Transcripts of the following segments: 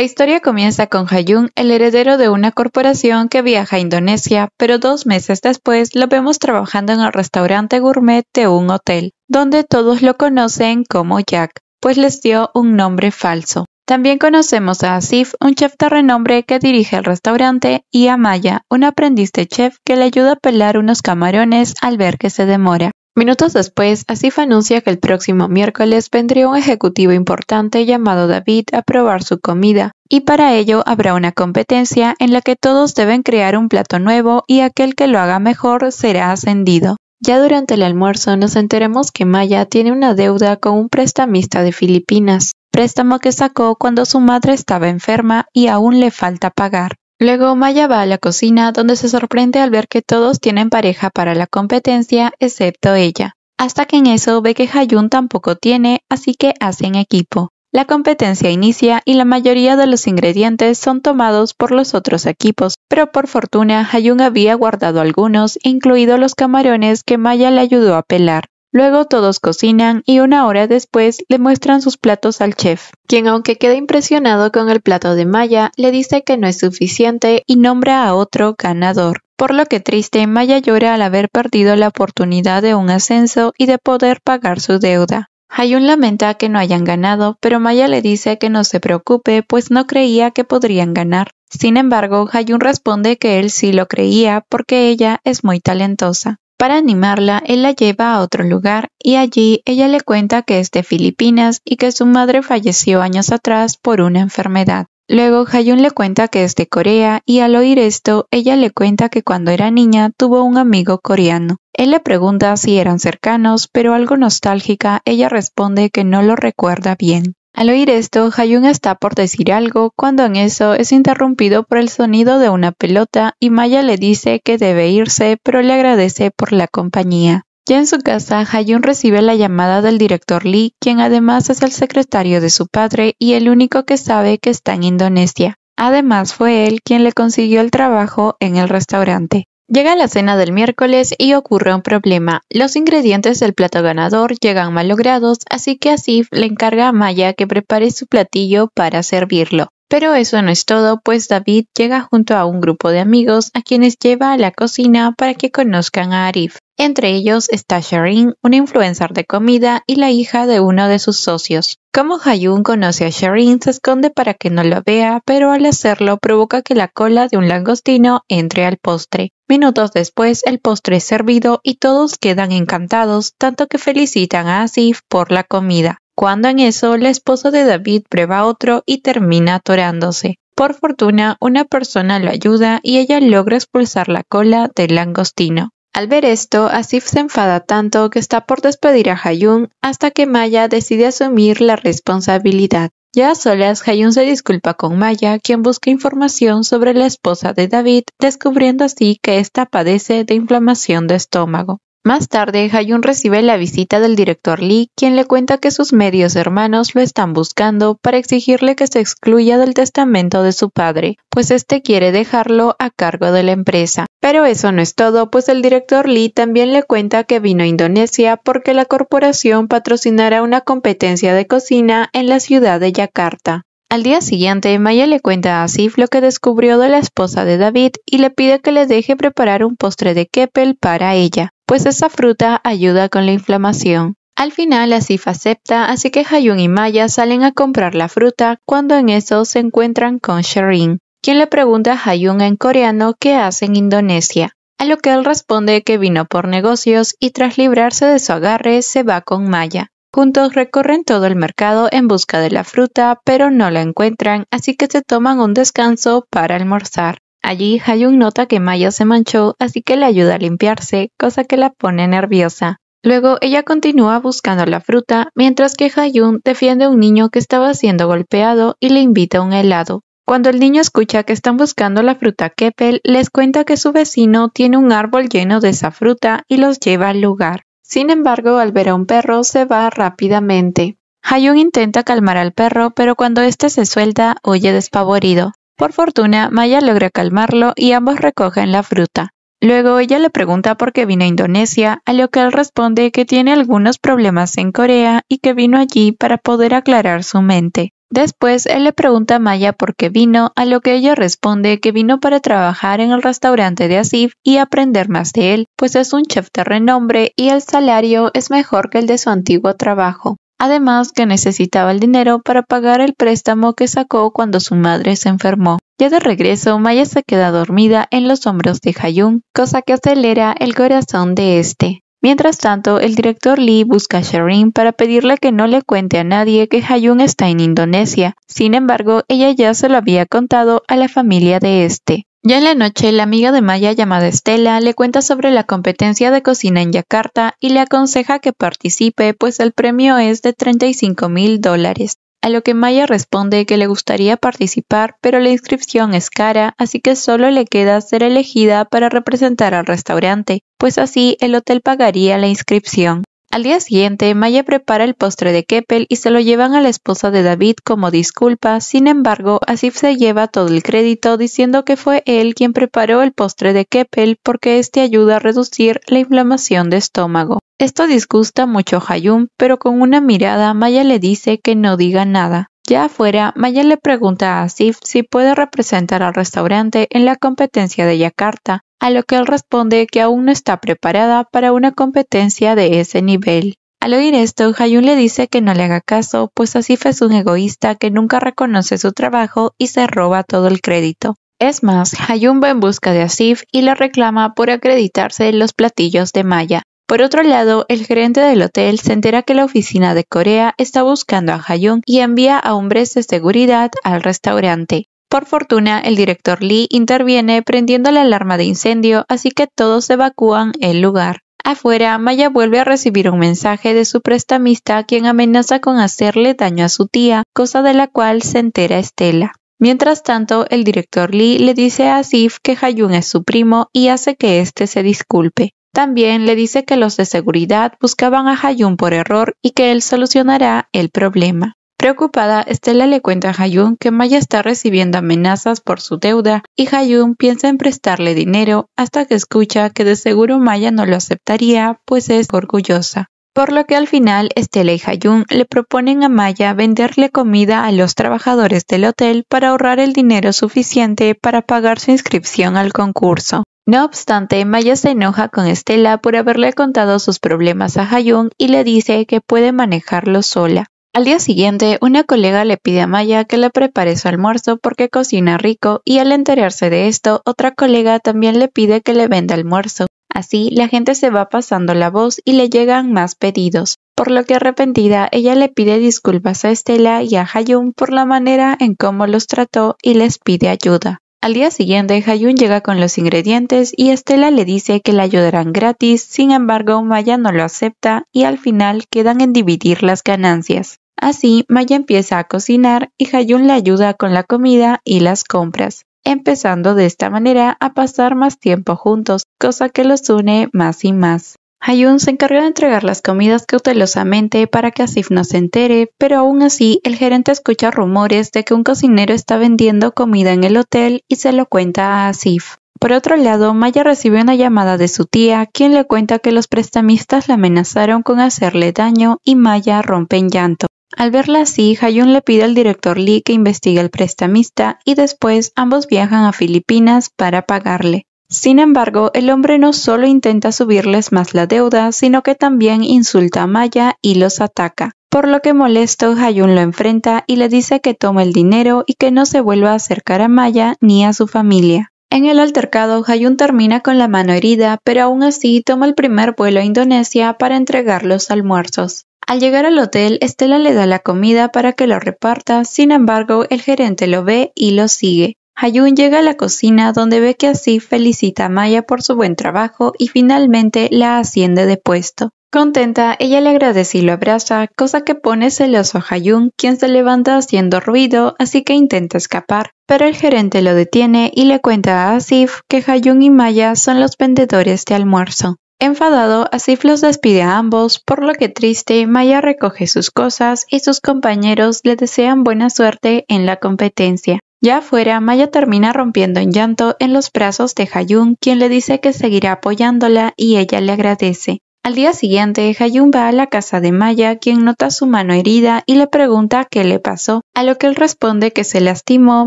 La historia comienza con Hayun, el heredero de una corporación que viaja a Indonesia, pero dos meses después lo vemos trabajando en el restaurante gourmet de un hotel, donde todos lo conocen como Jack, pues les dio un nombre falso. También conocemos a Asif, un chef de renombre que dirige el restaurante, y a Maya, un aprendiz de chef que le ayuda a pelar unos camarones al ver que se demora. Minutos después, Asif anuncia que el próximo miércoles vendría un ejecutivo importante llamado David a probar su comida, y para ello habrá una competencia en la que todos deben crear un plato nuevo y aquel que lo haga mejor será ascendido. Ya durante el almuerzo nos enteremos que Maya tiene una deuda con un prestamista de Filipinas, préstamo que sacó cuando su madre estaba enferma y aún le falta pagar. Luego Maya va a la cocina donde se sorprende al ver que todos tienen pareja para la competencia excepto ella, hasta que en eso ve que Hayun tampoco tiene, así que hacen equipo. La competencia inicia y la mayoría de los ingredientes son tomados por los otros equipos, pero por fortuna Hayun había guardado algunos, incluidos los camarones que Maya le ayudó a pelar. Luego todos cocinan y una hora después le muestran sus platos al chef, quien aunque queda impresionado con el plato de Maya, le dice que no es suficiente y nombra a otro ganador. Por lo que triste, Maya llora al haber perdido la oportunidad de un ascenso y de poder pagar su deuda. Hayun lamenta que no hayan ganado, pero Maya le dice que no se preocupe, pues no creía que podrían ganar. Sin embargo, Hayun responde que él sí lo creía porque ella es muy talentosa. Para animarla, él la lleva a otro lugar y allí ella le cuenta que es de Filipinas y que su madre falleció años atrás por una enfermedad. Luego Hayun le cuenta que es de Corea y al oír esto, ella le cuenta que cuando era niña tuvo un amigo coreano. Él le pregunta si eran cercanos, pero algo nostálgica ella responde que no lo recuerda bien. Al oír esto, Hayun está por decir algo cuando en eso es interrumpido por el sonido de una pelota y Maya le dice que debe irse pero le agradece por la compañía. Ya en su casa, Hayun recibe la llamada del director Lee, quien además es el secretario de su padre y el único que sabe que está en Indonesia. Además, fue él quien le consiguió el trabajo en el restaurante. Llega la cena del miércoles y ocurre un problema. Los ingredientes del plato ganador llegan malogrados, así que Asif le encarga a Maya que prepare su platillo para servirlo. Pero eso no es todo, pues David llega junto a un grupo de amigos a quienes lleva a la cocina para que conozcan a Arif. Entre ellos está Sherin, una influencer de comida y la hija de uno de sus socios. Como Hayun conoce a Sherin, se esconde para que no lo vea, pero al hacerlo provoca que la cola de un langostino entre al postre. Minutos después, el postre es servido y todos quedan encantados, tanto que felicitan a Asif por la comida. Cuando en eso, la esposa de David prueba otro y termina atorándose. Por fortuna, una persona lo ayuda y ella logra expulsar la cola del langostino. Al ver esto, Asif se enfada tanto que está por despedir a Hayun hasta que Maya decide asumir la responsabilidad. Ya a solas, Hayun se disculpa con Maya, quien busca información sobre la esposa de David, descubriendo así que ésta padece de inflamación de estómago. Más tarde, Hayun recibe la visita del director Lee, quien le cuenta que sus medios hermanos lo están buscando para exigirle que se excluya del testamento de su padre, pues éste quiere dejarlo a cargo de la empresa. Pero eso no es todo, pues el director Lee también le cuenta que vino a Indonesia porque la corporación patrocinará una competencia de cocina en la ciudad de Yakarta. Al día siguiente, Maya le cuenta a Sif lo que descubrió de la esposa de David y le pide que le deje preparar un postre de Keppel para ella pues esa fruta ayuda con la inflamación. Al final Asif acepta, así que Hayun y Maya salen a comprar la fruta cuando en eso se encuentran con Sherin, quien le pregunta a Hayun en coreano qué hace en Indonesia, a lo que él responde que vino por negocios y tras librarse de su agarre se va con Maya. Juntos recorren todo el mercado en busca de la fruta, pero no la encuentran, así que se toman un descanso para almorzar. Allí Hayun nota que Maya se manchó, así que le ayuda a limpiarse, cosa que la pone nerviosa. Luego ella continúa buscando la fruta, mientras que Hayun defiende a un niño que estaba siendo golpeado y le invita a un helado. Cuando el niño escucha que están buscando la fruta Keppel, les cuenta que su vecino tiene un árbol lleno de esa fruta y los lleva al lugar. Sin embargo, al ver a un perro, se va rápidamente. Hayun intenta calmar al perro, pero cuando éste se suelta, huye despavorido. Por fortuna, Maya logra calmarlo y ambos recogen la fruta. Luego ella le pregunta por qué vino a Indonesia, a lo que él responde que tiene algunos problemas en Corea y que vino allí para poder aclarar su mente. Después él le pregunta a Maya por qué vino, a lo que ella responde que vino para trabajar en el restaurante de Asif y aprender más de él, pues es un chef de renombre y el salario es mejor que el de su antiguo trabajo además que necesitaba el dinero para pagar el préstamo que sacó cuando su madre se enfermó. Ya de regreso, Maya se queda dormida en los hombros de Hayun, cosa que acelera el corazón de este. Mientras tanto, el director Lee busca a Sharin para pedirle que no le cuente a nadie que Hayun está en Indonesia. Sin embargo, ella ya se lo había contado a la familia de este. Ya en la noche, la amiga de Maya llamada Estela le cuenta sobre la competencia de cocina en Yakarta y le aconseja que participe, pues el premio es de 35 mil dólares. A lo que Maya responde que le gustaría participar, pero la inscripción es cara, así que solo le queda ser elegida para representar al restaurante, pues así el hotel pagaría la inscripción. Al día siguiente, Maya prepara el postre de Keppel y se lo llevan a la esposa de David como disculpa. Sin embargo, Asif se lleva todo el crédito diciendo que fue él quien preparó el postre de Keppel porque este ayuda a reducir la inflamación de estómago. Esto disgusta mucho a Hayum, pero con una mirada Maya le dice que no diga nada. Ya afuera, Maya le pregunta a Asif si puede representar al restaurante en la competencia de Yakarta, a lo que él responde que aún no está preparada para una competencia de ese nivel. Al oír esto, Hayun le dice que no le haga caso, pues Asif es un egoísta que nunca reconoce su trabajo y se roba todo el crédito. Es más, Hayun va en busca de Asif y le reclama por acreditarse en los platillos de Maya. Por otro lado, el gerente del hotel se entera que la oficina de Corea está buscando a Hayun y envía a hombres de seguridad al restaurante. Por fortuna, el director Lee interviene prendiendo la alarma de incendio, así que todos evacúan el lugar. Afuera, Maya vuelve a recibir un mensaje de su prestamista quien amenaza con hacerle daño a su tía, cosa de la cual se entera Estela. Mientras tanto, el director Lee le dice a Sif que Hayun es su primo y hace que éste se disculpe. También le dice que los de seguridad buscaban a Hayun por error y que él solucionará el problema. Preocupada, Estela le cuenta a Hayun que Maya está recibiendo amenazas por su deuda y Hayun piensa en prestarle dinero hasta que escucha que de seguro Maya no lo aceptaría, pues es orgullosa. Por lo que al final Estela y Hayun le proponen a Maya venderle comida a los trabajadores del hotel para ahorrar el dinero suficiente para pagar su inscripción al concurso. No obstante, Maya se enoja con Estela por haberle contado sus problemas a Hayun y le dice que puede manejarlo sola. Al día siguiente, una colega le pide a Maya que le prepare su almuerzo porque cocina rico y al enterarse de esto, otra colega también le pide que le venda almuerzo. Así, la gente se va pasando la voz y le llegan más pedidos, por lo que arrepentida ella le pide disculpas a Estela y a Hayun por la manera en cómo los trató y les pide ayuda. Al día siguiente, Hayun llega con los ingredientes y Estela le dice que la ayudarán gratis, sin embargo, Maya no lo acepta y al final quedan en dividir las ganancias. Así, Maya empieza a cocinar y Hayun le ayuda con la comida y las compras, empezando de esta manera a pasar más tiempo juntos, cosa que los une más y más. Hayun se encarga de entregar las comidas cautelosamente para que Asif no se entere, pero aún así el gerente escucha rumores de que un cocinero está vendiendo comida en el hotel y se lo cuenta a Asif. Por otro lado, Maya recibe una llamada de su tía, quien le cuenta que los prestamistas la amenazaron con hacerle daño y Maya rompe en llanto. Al verla así, Hayun le pide al director Lee que investigue al prestamista y después ambos viajan a Filipinas para pagarle. Sin embargo, el hombre no solo intenta subirles más la deuda, sino que también insulta a Maya y los ataca. Por lo que molesto, Hayun lo enfrenta y le dice que tome el dinero y que no se vuelva a acercar a Maya ni a su familia. En el altercado, Hayun termina con la mano herida, pero aún así toma el primer vuelo a Indonesia para entregar los almuerzos. Al llegar al hotel, Estela le da la comida para que lo reparta, sin embargo, el gerente lo ve y lo sigue. Hayun llega a la cocina donde ve que Asif felicita a Maya por su buen trabajo y finalmente la asciende de puesto. Contenta, ella le agradece y lo abraza, cosa que pone celoso a Hayun, quien se levanta haciendo ruido, así que intenta escapar, pero el gerente lo detiene y le cuenta a Asif que Hayun y Maya son los vendedores de almuerzo. Enfadado, Asif los despide a ambos, por lo que triste, Maya recoge sus cosas y sus compañeros le desean buena suerte en la competencia. Ya afuera, Maya termina rompiendo en llanto en los brazos de Hayun, quien le dice que seguirá apoyándola y ella le agradece. Al día siguiente, Hayun va a la casa de Maya, quien nota su mano herida y le pregunta qué le pasó, a lo que él responde que se lastimó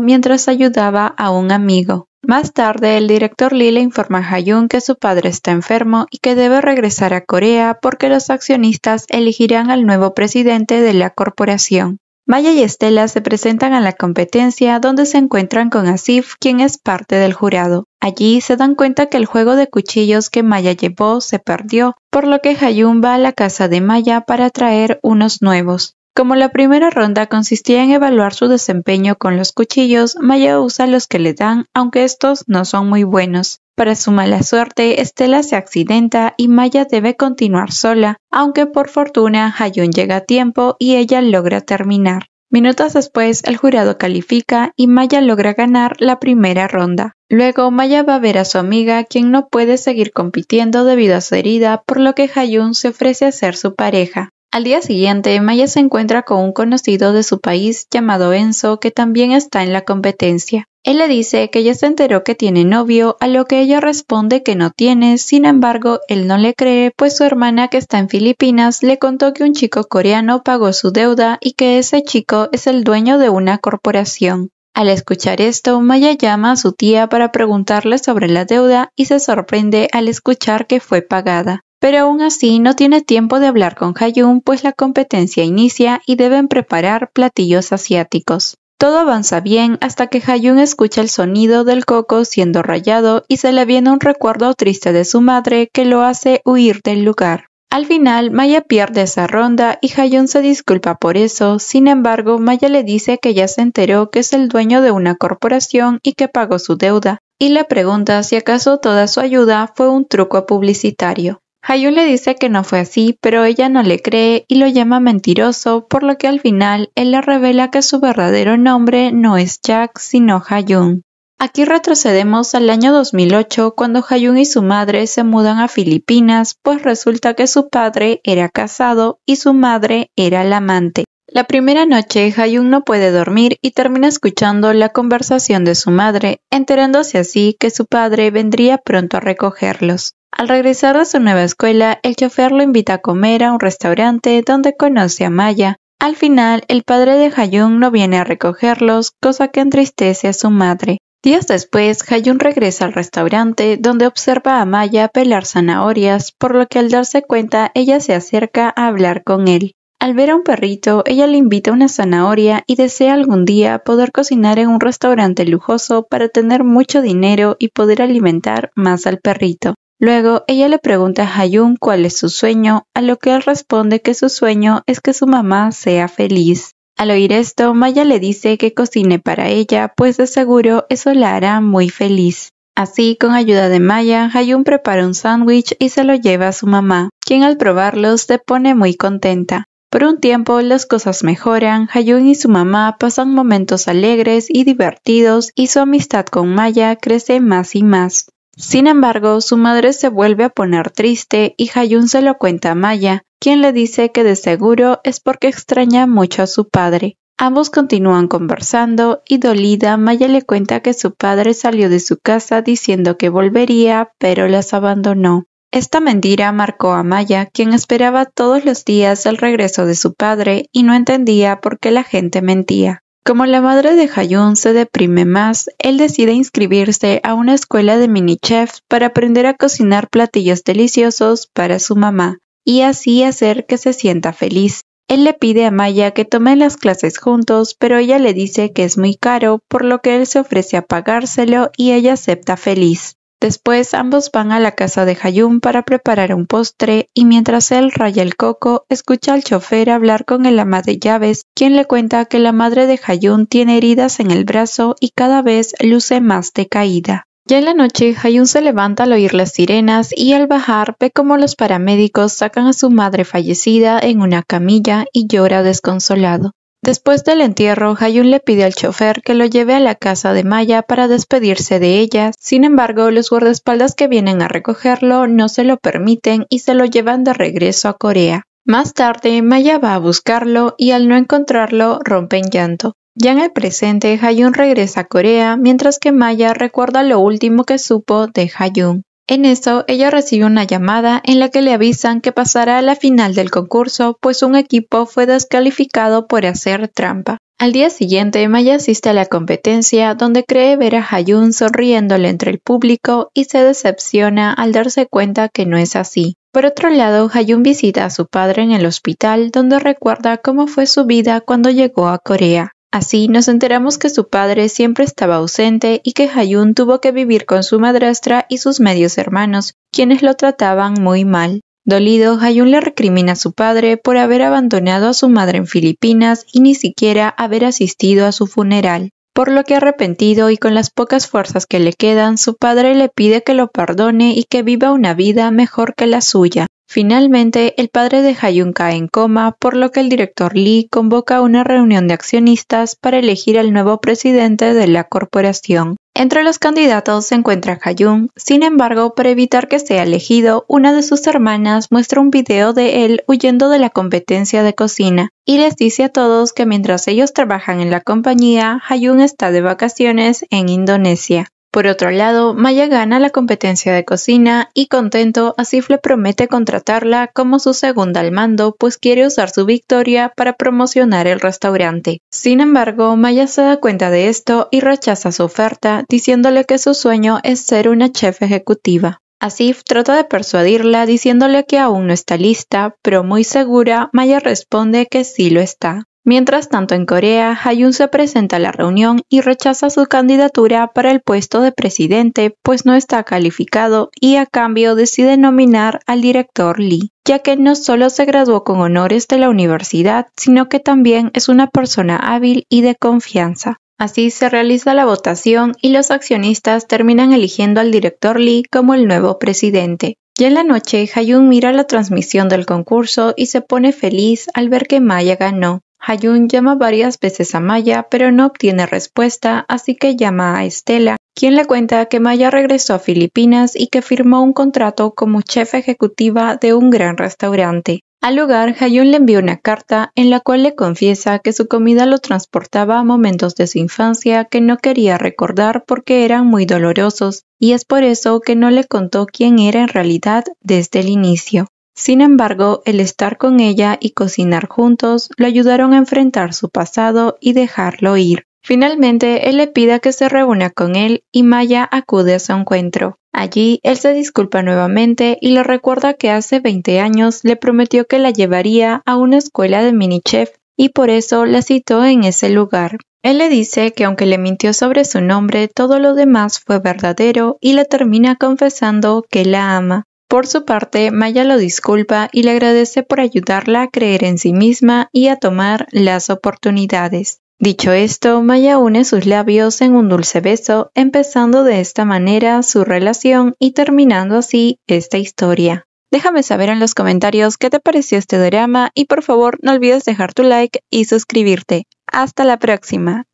mientras ayudaba a un amigo. Más tarde, el director Lee le informa a Hayun que su padre está enfermo y que debe regresar a Corea porque los accionistas elegirán al nuevo presidente de la corporación. Maya y Estela se presentan a la competencia donde se encuentran con Asif, quien es parte del jurado. Allí se dan cuenta que el juego de cuchillos que Maya llevó se perdió, por lo que Hayun va a la casa de Maya para traer unos nuevos. Como la primera ronda consistía en evaluar su desempeño con los cuchillos, Maya usa los que le dan, aunque estos no son muy buenos. Para su mala suerte, Estela se accidenta y Maya debe continuar sola, aunque por fortuna Hayun llega a tiempo y ella logra terminar. Minutos después, el jurado califica y Maya logra ganar la primera ronda. Luego, Maya va a ver a su amiga, quien no puede seguir compitiendo debido a su herida, por lo que Hayun se ofrece a ser su pareja. Al día siguiente, Maya se encuentra con un conocido de su país llamado Enzo, que también está en la competencia. Él le dice que ya se enteró que tiene novio, a lo que ella responde que no tiene, sin embargo, él no le cree, pues su hermana que está en Filipinas le contó que un chico coreano pagó su deuda y que ese chico es el dueño de una corporación. Al escuchar esto, Maya llama a su tía para preguntarle sobre la deuda y se sorprende al escuchar que fue pagada pero aún así no tiene tiempo de hablar con Hayun pues la competencia inicia y deben preparar platillos asiáticos. Todo avanza bien hasta que Hayun escucha el sonido del coco siendo rayado y se le viene un recuerdo triste de su madre que lo hace huir del lugar. Al final, Maya pierde esa ronda y Hayun se disculpa por eso, sin embargo, Maya le dice que ya se enteró que es el dueño de una corporación y que pagó su deuda, y le pregunta si acaso toda su ayuda fue un truco publicitario. Hayun le dice que no fue así, pero ella no le cree y lo llama mentiroso, por lo que al final él le revela que su verdadero nombre no es Jack, sino Hayun. Aquí retrocedemos al año 2008 cuando Hayun y su madre se mudan a Filipinas, pues resulta que su padre era casado y su madre era la amante. La primera noche Hayun no puede dormir y termina escuchando la conversación de su madre, enterándose así que su padre vendría pronto a recogerlos. Al regresar a su nueva escuela, el chofer lo invita a comer a un restaurante donde conoce a Maya. Al final, el padre de Hayun no viene a recogerlos, cosa que entristece a su madre. Días después, Hayun regresa al restaurante donde observa a Maya pelar zanahorias, por lo que al darse cuenta ella se acerca a hablar con él. Al ver a un perrito, ella le invita una zanahoria y desea algún día poder cocinar en un restaurante lujoso para tener mucho dinero y poder alimentar más al perrito. Luego ella le pregunta a Hayun cuál es su sueño, a lo que él responde que su sueño es que su mamá sea feliz. Al oír esto, Maya le dice que cocine para ella, pues de seguro eso la hará muy feliz. Así, con ayuda de Maya, Hayun prepara un sándwich y se lo lleva a su mamá, quien al probarlo se pone muy contenta. Por un tiempo las cosas mejoran, Hayun y su mamá pasan momentos alegres y divertidos y su amistad con Maya crece más y más. Sin embargo, su madre se vuelve a poner triste y Hayun se lo cuenta a Maya, quien le dice que de seguro es porque extraña mucho a su padre. Ambos continúan conversando y dolida Maya le cuenta que su padre salió de su casa diciendo que volvería, pero las abandonó. Esta mentira marcó a Maya, quien esperaba todos los días el regreso de su padre y no entendía por qué la gente mentía. Como la madre de Hayun se deprime más, él decide inscribirse a una escuela de mini chefs para aprender a cocinar platillos deliciosos para su mamá y así hacer que se sienta feliz. Él le pide a Maya que tome las clases juntos, pero ella le dice que es muy caro, por lo que él se ofrece a pagárselo y ella acepta feliz. Después ambos van a la casa de Hayun para preparar un postre y mientras él raya el coco, escucha al chofer hablar con el ama de llaves, quien le cuenta que la madre de Hayun tiene heridas en el brazo y cada vez luce más decaída. Ya en la noche, Hayun se levanta al oír las sirenas y al bajar ve como los paramédicos sacan a su madre fallecida en una camilla y llora desconsolado. Después del entierro, Hayun le pide al chofer que lo lleve a la casa de Maya para despedirse de ella. Sin embargo, los guardaespaldas que vienen a recogerlo no se lo permiten y se lo llevan de regreso a Corea. Más tarde, Maya va a buscarlo y al no encontrarlo rompe en llanto. Ya en el presente, Hayun regresa a Corea, mientras que Maya recuerda lo último que supo de Hayun. En eso, ella recibe una llamada en la que le avisan que pasará a la final del concurso, pues un equipo fue descalificado por hacer trampa. Al día siguiente, Maya asiste a la competencia, donde cree ver a Hayun sonriéndole entre el público y se decepciona al darse cuenta que no es así. Por otro lado, Hayun visita a su padre en el hospital, donde recuerda cómo fue su vida cuando llegó a Corea. Así nos enteramos que su padre siempre estaba ausente y que Hayun tuvo que vivir con su madrastra y sus medios hermanos, quienes lo trataban muy mal. Dolido, Hayun le recrimina a su padre por haber abandonado a su madre en Filipinas y ni siquiera haber asistido a su funeral por lo que arrepentido y con las pocas fuerzas que le quedan, su padre le pide que lo perdone y que viva una vida mejor que la suya. Finalmente, el padre de Hayun cae en coma, por lo que el director Lee convoca una reunión de accionistas para elegir al nuevo presidente de la corporación. Entre los candidatos se encuentra Hayun, sin embargo, para evitar que sea elegido, una de sus hermanas muestra un video de él huyendo de la competencia de cocina y les dice a todos que mientras ellos trabajan en la compañía, Hayun está de vacaciones en Indonesia. Por otro lado, Maya gana la competencia de cocina y contento, Asif le promete contratarla como su segunda al mando, pues quiere usar su victoria para promocionar el restaurante. Sin embargo, Maya se da cuenta de esto y rechaza su oferta, diciéndole que su sueño es ser una chef ejecutiva. Asif trata de persuadirla diciéndole que aún no está lista, pero muy segura, Maya responde que sí lo está. Mientras tanto en Corea, Hayun se presenta a la reunión y rechaza su candidatura para el puesto de presidente, pues no está calificado y a cambio decide nominar al director Lee, ya que no solo se graduó con honores de la universidad, sino que también es una persona hábil y de confianza. Así se realiza la votación y los accionistas terminan eligiendo al director Lee como el nuevo presidente. Y en la noche, Hayun mira la transmisión del concurso y se pone feliz al ver que Maya ganó. Hayun llama varias veces a Maya, pero no obtiene respuesta, así que llama a Estela, quien le cuenta que Maya regresó a Filipinas y que firmó un contrato como chef ejecutiva de un gran restaurante. Al lugar, Hayun le envió una carta en la cual le confiesa que su comida lo transportaba a momentos de su infancia que no quería recordar porque eran muy dolorosos, y es por eso que no le contó quién era en realidad desde el inicio. Sin embargo, el estar con ella y cocinar juntos lo ayudaron a enfrentar su pasado y dejarlo ir. Finalmente, él le pide que se reúna con él y Maya acude a su encuentro. Allí, él se disculpa nuevamente y le recuerda que hace 20 años le prometió que la llevaría a una escuela de minichef y por eso la citó en ese lugar. Él le dice que aunque le mintió sobre su nombre, todo lo demás fue verdadero y le termina confesando que la ama. Por su parte, Maya lo disculpa y le agradece por ayudarla a creer en sí misma y a tomar las oportunidades. Dicho esto, Maya une sus labios en un dulce beso, empezando de esta manera su relación y terminando así esta historia. Déjame saber en los comentarios qué te pareció este drama y por favor no olvides dejar tu like y suscribirte. Hasta la próxima.